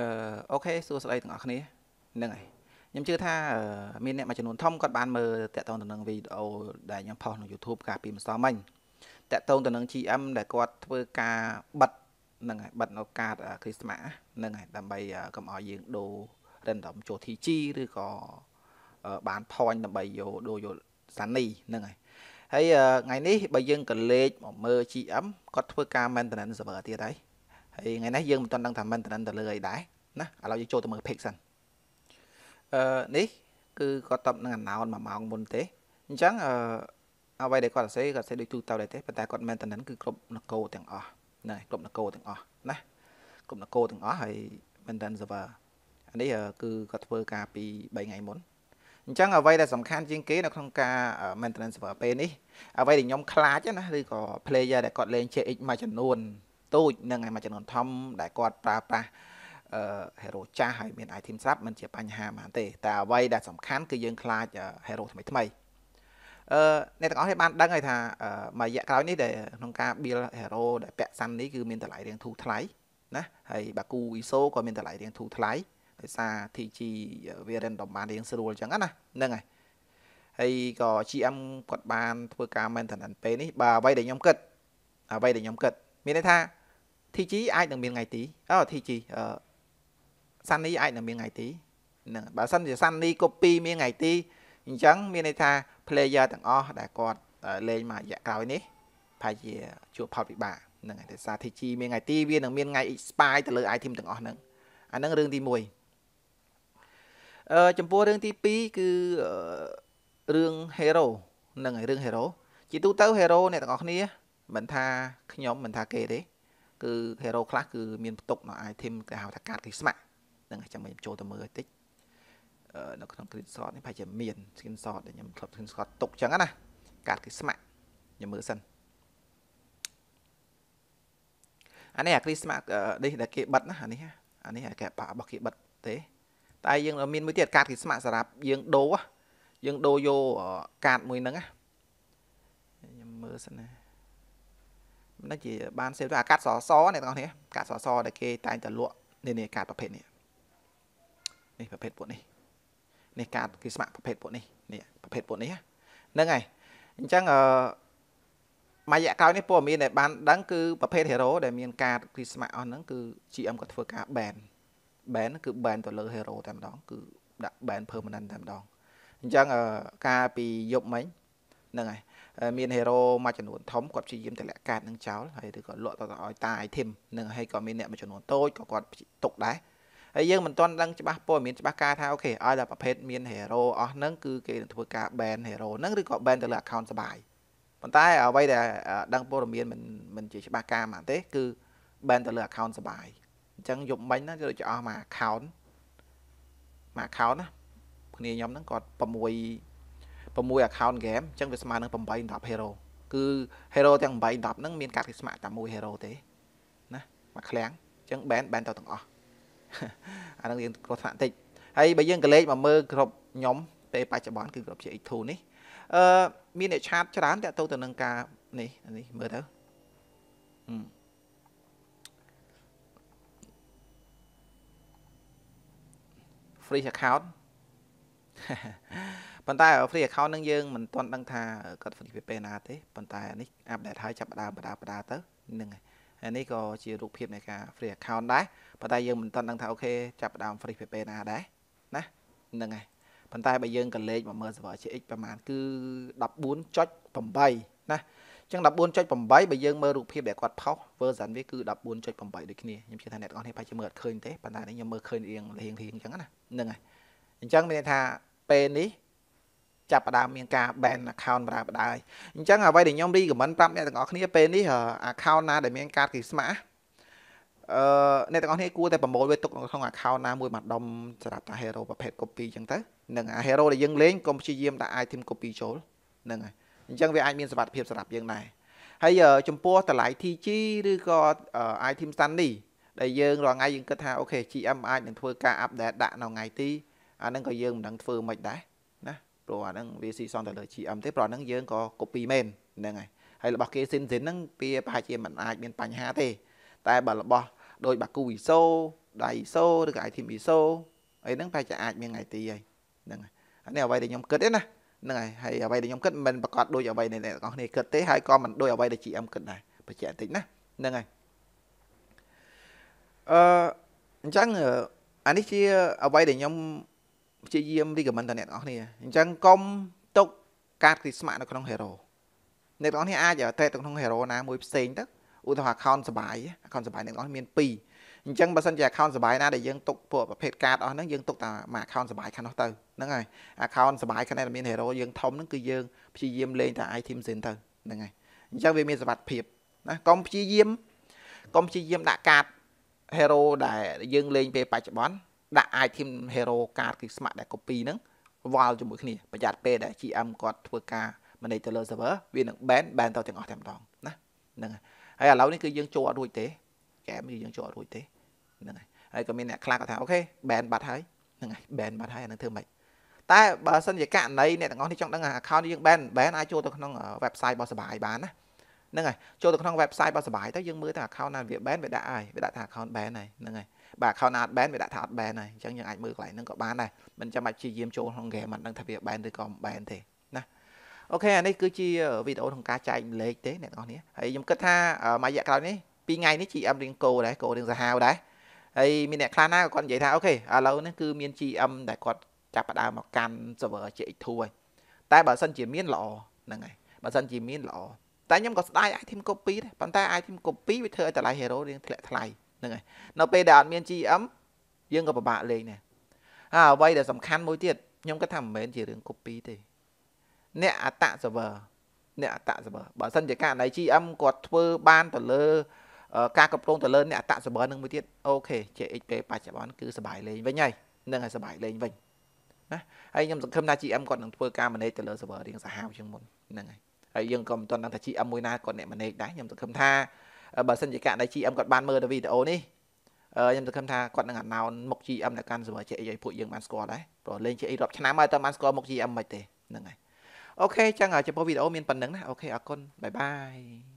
អឺអូខេសួរស្ដីទាំងអស់គ្នាហ្នឹងហើយខ្ញុំជឿថាមានអ្នកមួយចំនួនធំគាត់បានមើលតាក់ទងទៅនឹងវីដេអូដែលខ្ញុំផុសនៅ YouTube កាលពីម្សិលមិញតាក់ទងទៅនឹង GM ដែលគាត់ធ្វើការបិទហ្នឹងហើយបិទនៅកាតគ្រីស្មាហ្នឹងហើយដើម្បីកុំឲ្យយើងដូរ random ចូល TG ឬក៏បាន point ដើម្បីយកដូរយកសានីហ្នឹងហើយហើយថ្ងៃនេះបើយើងក៏លេខមកមើល GM គាត់ធ្វើការ maintenance server ទៀតហើយហើយថ្ងៃនេះយើងមិនទាន់ដឹងថា maintenance ទៅលើអីដែរណាឥឡូវយើងចូលទៅមើល page សិនអឺនេះគឺគាត់តបនឹង announce មួយម៉ោងមុនទេអញ្ចឹងអឺអ្វីដែលគាត់សរសេរគាត់សរសេរដូចទូទៅដែរទេប៉ុន្តែគាត់ maintenance គឺគ្រប់នគរទាំងអស់ណាគ្រប់នគរទាំងអស់ណាគ្រប់នគរទាំងអស់ហើយ maintenance server អានេះគឺគាត់ធ្វើការពី3ថ្ងៃមុនអញ្ចឹងអ្វីដែលសំខាន់ជាងគេនៅក្នុងការ maintenance server ពេលនេះអ្វីដែលខ្ញុំខ្លាចណាឬក៏ player ដែលគាត់លេង CX មួយចំនួនទូចនិងមួយចំនួនធំ ដែលគាត់ប្រើប្រាស់ហេរ៉ូចាស់ហើយមាន item ស្រាប់มันជាបញ្ហាមិនទេតែអ្វីដែលសំខាន់គឺយើងខ្លាចហេរ៉ូថ្មីថ្មីអឺអ្នកទាំងអស់គ្នាបានដឹងហើយថាមួយរយៈក្រោយនេះដែលក្នុងការ build hero ដែលពាក់សាន់នេះគឺមានតម្លៃរៀងធូរថ្លៃណាហើយបាគូ ISO ក៏មានតម្លៃរៀងធូរថ្លៃដោយសារ TG variant តម្បានរៀងស្រួលអញ្ចឹងណាហ្នឹងហើយហើយក៏ GM គាត់បាន ធ្វើការ maintenance ពេលនេះបើអ្វីដែលខ្ញុំគិតអ្វីដែលខ្ញុំគិតមានន័យថា TG អាចនឹងមានថ្ងៃទីអូ TG សាននីអាចនឹងមាន ថ្ងៃទីនឹងបើសិនជាសាននី copy មានថ្ងៃទីអញ្ចឹងមានន័យថា player ទាំងអស់ដែលគាត់លេងមករយៈក្រោយ នេះប្រហែលជាជួបផលវិបាកនឹងឯសារ TG មានថ្ងៃទីវានឹងមានថ្ងៃ expire ទៅលើ item ទាំងអស់ហ្នឹងអាហ្នឹងរឿងទី1អឺចំពោះរឿងទី2គឺរឿង hero នឹងឯរឿង hero ជាទូទៅ hero អ្នកទាំងអស់គ្នាមិនថាខ្ញុំមិនថាគេទេគឺ hero ខ្លះគឺមានផ្ទុកនៅ item គេហៅថាកាតគេស្ម័គ្រហ្នឹងចាំខ្ញុំចូលទៅមើលបន្តិចនៅក្នុង screen shot នេះប្រហែលជាមាន screen shot ដែលខ្ញុំធ្លាប់ screen shot ទុកចឹងណាកាតគឺស្ម័គ្រខ្ញុំមើលសិនអានេះអាគ្រីស្មាក់នេះដែលគេបិទណាអានេះអានេះគេប៉ារបស់គេបិទទេតែយើងមានមួយទៀតកាតគ្រីស្មាក់សម្រាប់យើងដូរយើងដូរយកកាតមួយហ្នឹងខ្ញុំមើលសិនណាមិនដឹងជាបានសេវទៅអាកាតសសអ្នកទាំងអស់នេះកាតសសដែលគេ តែងតែលក់នេះនេះកាតប្រភេទនេះនេះប្រភេទពួកនេះនេះកាតគេស្ម័គ្រប្រភេទពួកនេះនេះប្រភេទពួកនេះហ្នឹងហើយអញ្ចឹងអឺមួយរយៈក្រោយនេះព័ត៌មានដែលបានដឹងគឺប្រភេទ hero ដែលមានកាតគ្រីស្មាក់អស់ហ្នឹងគឺ GM ក៏ធ្វើការ ban ban គឺ ban ទៅលើ hero តែម្ដងគឺដាក់ ban permanent តែម្ដងអញ្ចឹងការពីយប់មិញហ្នឹងហើយមាន hero មួយចំនួនធំគាត់ព្យាយាមតម្លាក់កាតនឹងចោលហើយឬក៏លក់ទៅឲ្យតា item នឹងហើយក៏មានអ្នកមួយចំនួនតូចក៏គាត់ຕົកដែរហើយយើងមិនទាន់ដឹងច្បាស់ព័ត៌មានច្បាស់ការថាអូខេឲ្យតែប្រភេទមាន hero អស់ហ្នឹងគឺគេនឹងធ្វើការ ban hero ហ្នឹងឬក៏ ban ទៅលើ account សបាយប៉ុន្តែអ្វីដែលដឹងព័ត៌មានមិនមិនជាច្បាស់ការហ្មងទេគឺ ban ទៅលើ account សបាយអញ្ចឹងយប់មិញណាដូចអស់មួយ account មួយ account ណាគ្នាខ្ញុំហ្នឹងគាត់6 6 account game អញ្ចឹងវាស្មើនឹង8 10 hero គឺ hero ទាំង8 10ហ្នឹងមាន ការគេស្ម័គ្រតែមួយ hero ទេណាមួយឃ្លាំងអញ្ចឹង ban ban ទៅទាំងអស់អានឹងយើងគ្រោះថ្នាក់តិចហើយបើយើងក៏លេខមកមើលគ្រប់ខ្ញុំពេលបច្ចុប្បន្នគឺគ្រប់ជា X2 នេះអឺមានអ្នកឆាតច្រើនតទៅទៅនឹងការនេះនេះមើលទៅអឺហ្វ្រី account ប៉ុន្តែ free account នឹងយើងមិនទាន់ដឹងថាគាត់ free ពីពេលណាទេប៉ុន្តែនេះ update ហើយចាប់ដើមបដាបដាទៅនឹងហើយនេះក៏ជារូបភាពនៃការ free account ដែរប៉ុន្តែយើងមិនទាន់ដឹងថាអូខេចាប់ផ្ដើម free ពីពេលណាដែរណាហ្នឹងហើយប៉ុន្តែបើយើងក៏លេខមកមើល server GX ប្រហែលគឺ14.8ណាចឹង14.8បើយើងមើលរូបភាពដែលគាត់ផុស version វាគឺ14.8ដូចគ្នាខ្ញុំជឿថាអ្នកទាំងអស់គ្នាប្រហែលជាមើលអត់ឃើញទេប៉ុន្តែនេះខ្ញុំមើលឃើញរៀងរៀងរៀងចឹងណាហ្នឹងហើយអញ្ចឹងមានន័យថាពេលនេះចាប់ផ្ដើមមានការ ban account បណ្ដាបណ្ដាយអញ្ចឹងអ្វីដែលខ្ញុំ recommend ប្រាប់អ្នកទាំងអស់គ្នាពេលនេះ account ណាដែលមាន ការគីស្មាអឺអ្នកទាំងអស់គ្នាគួរតែប្រមូលវាទុកក្នុង account ណាមួយមួយដុំសម្រាប់តា hero ប្រភេទ copy អញ្ចឹងទៅនឹងអា hero ដែលយើងលេងកុំព្យាយាមដាក់ item copy ចូលហ្នឹងហើយអញ្ចឹងវាអាចមានសមត្ថភាពសម្រាប់យើងដែរហើយចំពោះតម្លៃ TG ឬក៏ item stand នេះដែលយើងរាល់ថ្ងៃយើងគិតថាអូខេ GM អាចនឹងធ្វើការ update ដាក់នៅថ្ងៃទីអាហ្នឹងក៏យើងមិនដឹងធ្វើមិនដែរព្រោះអាហ្នឹងវាស៊ីសំទៅលើ GM ទេព្រោះហ្នឹងយើងក៏ copy មែនហ្នឹងហើយហើយរបស់គេ Shenzhen ហ្នឹងវាប្រហែលជាមិនអាចមានបញ្ហាទេ តែបើរបស់ដោយបាគូ ISO ដៃ ISO ឬក៏ item ISO អីហ្នឹងប្រហែលជាអាចមានថ្ងៃទីហើយហ្នឹងហើយអានេះអ្វីដែលខ្ញុំគិតទេណាហ្នឹងហើយហើយអ្វីដែលខ្ញុំគិតមិនប្រកាសដូចអ្វីដែលអ្នកទាំងអស់គ្នាគិតទេហើយក៏មិនដូចអ្វីដែល GM គិតដែរបញ្ជាក់បន្តិចណាហ្នឹងហើយអឺអញ្ចឹងអានេះជាអ្វីដែលខ្ញុំព្យាយាមរីកមិនតអ្នកទាំងអស់គ្នាអញ្ចឹងកុំទុកកាតគ្រីស្មាក់នៅក្នុង hero អ្នកទាំងអស់គ្នាអាចត្រេកទៅក្នុង hero ណាមួយផ្សេងទៅឧទាហរណ៍ account សបាយ account សបាយអ្នកទាំងអស់មាន2អញ្ចឹងបើសិនជា account សបាយណាដែលយើងទុកពួកប្រភេទកាតអស់ហ្នឹងយើងទុកតែមួយ account សបាយខាងនោះទៅហ្នឹងហើយ account សបាយខាងនេះដែលមាន hero យើងធំហ្នឹងគឺយើងព្យាយាមលេងតែ item ផ្សេងទៅហ្នឹងហើយអញ្ចឹងវាមានសវត្ថិភាពណាកុំព្យាយាមកុំព្យាយាមដាក់កាត hero ដែលយើងលេងពេលបច្ចុប្បន្នដាក់ item hero card គឺស្ម័គ្រដែល copy ហ្នឹងវល់ជាមួយគ្នាប្រយ័ត្នពេលដែល GM គាត់ធ្វើការម៉េចទៅលើ server វានឹង ban ban ទៅទាំងអស់តែម្ដងណាហ្នឹងហើយហើយឥឡូវនេះគឺយើងចូលអត់រួចទេ game គឺយើងចូលអត់រួចទេហ្នឹងហើយហើយក៏មានអ្នកខ្លះគាត់ថាអូខេ ban បាត់ហើយហ្នឹងហើយ ban បាត់ហើយអានឹងធ្វើម៉េចតែបើសិនជាករណីអ្នកទាំងអស់នេះចង់ដឹងថា account យើង ban ban អាចចូលទៅក្នុង website របស់សបាយបានណាហ្នឹងហើយចូលទៅក្នុង website របស់សបាយទៅយើងមើលថា account ណាវា ban វាដាក់ហើយវាដាក់ថា account ban ហើយហ្នឹងហើយបាទ account ណាអត់ ban វាដាក់ថាអត់ ban ហើយអញ្ចឹងយើងអាចមើលកន្លែងហ្នឹងក៏បានដែរមិនចាំបាច់ព្យាយាមចូលក្នុង game មិនដឹងថាវា ban ឬក៏មិន ban ទេណាអូខេអានេះគឺជាវីដេអូក្នុងការចែកម្លេខទេអ្នកនរគ្នាហើយខ្ញុំគិតថាមួយរយៈក្រោយនេះពីរថ្ងៃនេះ GM រៀងគោដែរគោរៀងសាហាវដែរហើយមានអ្នកខ្លះណាក៏គាត់និយាយថាអូខេឥឡូវនេះគឺមាន GM ដែលគាត់ចាប់ផ្ដើមមកកាន់ server GX2 ហើយតែបើសិនជាមានល្អហ្នឹងហើយបើសិនជាមានល្អតែខ្ញុំក៏ស្ដាយ item copy ដែរប៉ុន្តែ item copy វាធ្វើឲ្យតម្លៃ hero រៀងធ្លាក់ថ្លៃហ្នឹងហើយនៅពេលដែលអត់មាន GM យើងក៏ពិបាកលេងដែរហើយអ្វីដែលសំខាន់មួយទៀតខ្ញុំគិតថាមិនមែនជារឿង copy ទេ អ្នកអត server អ្នកអត server បើសិនជាករណី GM គាត់ធ្វើបានទៅលើការគ្រប់គ្រងទៅលើអ្នកអត server នឹងមួយទៀតអូខេ JXP បច្ចុប្បន្នគឺសบายលេងវិញហើយនឹងឲ្យសบายលេងវិញណាហើយខ្ញុំសង្ឃឹមថា GM គាត់នឹងធ្វើការ manage ទៅលើ server រៀងសាហាវជាងមុនហ្នឹងហើយហើយយើងក៏មិនទាន់ដឹងថា GM មួយណាគាត់អ្នក manage ដែរខ្ញុំសង្ឃឹមថាបើសិនជាករណី GM គាត់បានមើលទៅវីដេអូនេះខ្ញុំសង្ឃឹមថាគាត់នឹងអាណោនមុខ GM នៅកាន់ server JA ឲ្យពួកយើងបានស្គាល់ដែរព្រោះលេង JA រាប់ឆ្នាំហើយតើបានស្គាល់មុខ GM មិនទេហ្នឹងហើយអូខេចឹងចំពោះវីដេអូមានប៉ុណ្្នឹងណាអូខេអរគុណបាយបាយ